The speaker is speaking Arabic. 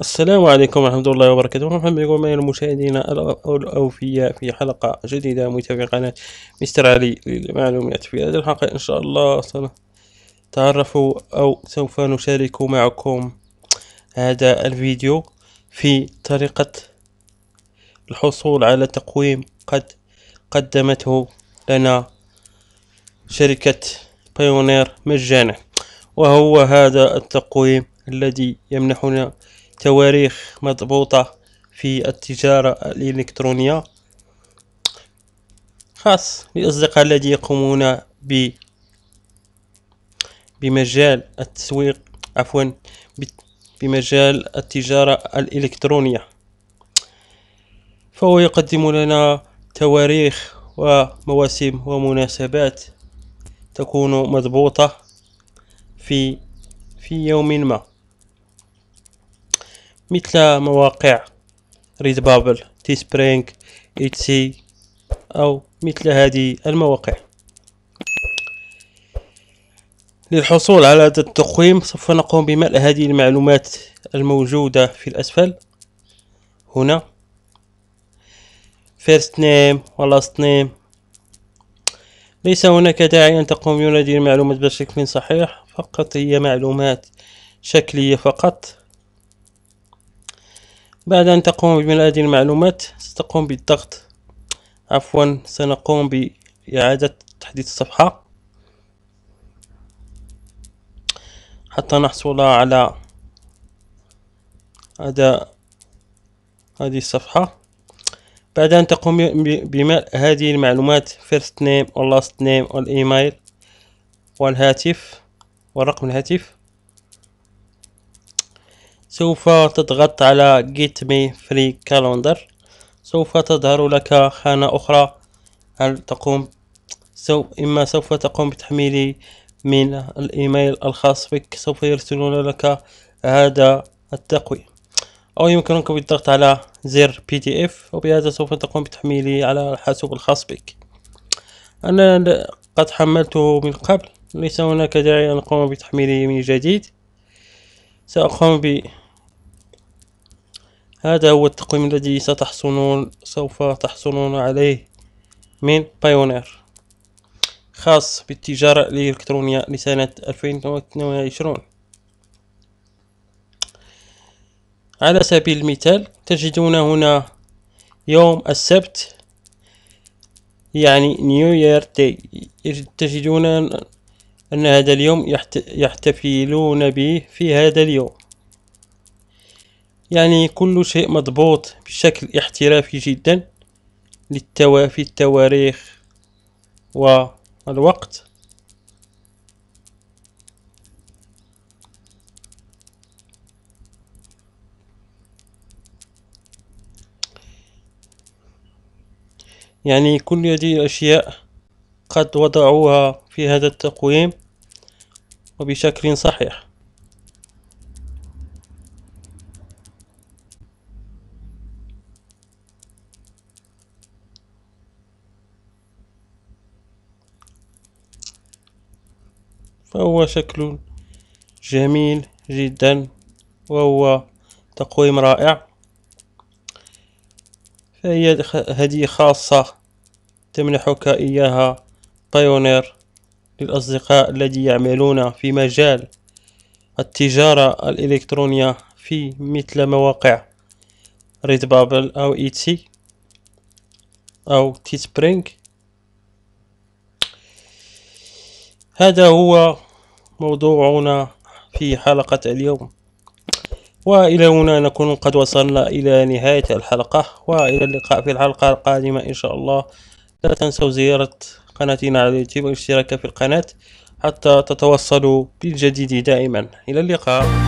السلام عليكم ورحمة الله وبركاته مرحبا بكم أيها المشاهدين الأوفياء في حلقة جديدة متابعة قناة مستر علي للمعلومات في هذه الحلقة إن شاء الله سنتعرف أو سوف نشارك معكم هذا الفيديو في طريقة الحصول على تقويم قد قدمته لنا شركة بايونير مجانا وهو هذا التقويم الذي يمنحنا تواريخ مضبوطة في التجارة الإلكترونية خاص للأصدقاء الذين يقومون ب بمجال التسويق عفوا بمجال التجارة الإلكترونية فهو يقدم لنا تواريخ ومواسم ومناسبات تكون مضبوطة في في يوم ما مثل مواقع ريد بابل تي سبرينغ ايتسي او مثل هذه المواقع للحصول على هذا التقويم سوف نقوم بملء هذه المعلومات الموجودة في الأسفل هنا first name و last name ليس هناك داعي أن تقوم هذه المعلومات بشكل صحيح فقط هي معلومات شكلية فقط بعد أن تقوم بملء هذه المعلومات ستقوم بالضغط عفوا سنقوم بإعادة تحديث الصفحة حتى نحصل على هذا هذه الصفحة بعد أن تقوم بملء هذه المعلومات first name و last name والإيميل والهاتف ورقم الهاتف سوف تضغط على get me free calendar سوف تظهر لك خانة أخرى هل تقوم سو إما سوف تقوم بتحميل من الإيميل الخاص بك سوف يرسلون لك هذا التقويم أو يمكنك بالضغط على زر بي دي اف وبهذا سوف تقوم بتحميله على الحاسوب الخاص بك أنا قد حملته من قبل ليس هناك داعي أن أقوم بتحميله من جديد سأقوم ب هذا هو التقويم الذي ستحصلون سوف تحصلون عليه من بايونير خاص بالتجارة الإلكترونية لسنة 2022 على سبيل المثال تجدون هنا يوم السبت يعني نيو يير داي تجدون أن هذا اليوم يحتفلون به في هذا اليوم يعني كل شيء مضبوط بشكل احترافي جدا للتوافي التواريخ والوقت يعني كل هذه الأشياء قد وضعوها في هذا التقويم وبشكل صحيح فهو شكل جميل جدا وهو تقويم رائع فهي هدية خاصة تمنحك إياها بايونير للأصدقاء الذي يعملون في مجال التجارة الإلكترونية في مثل مواقع ريد بابل أو إيتسي e أو برينك هذا هو موضوعنا في حلقة اليوم وإلى هنا نكون قد وصلنا إلى نهاية الحلقة وإلى اللقاء في الحلقة القادمة إن شاء الله لا تنسوا زيارة قناتنا على اليوتيوب والاشتراك في القناة حتى تتوصلوا بالجديد دائما إلى اللقاء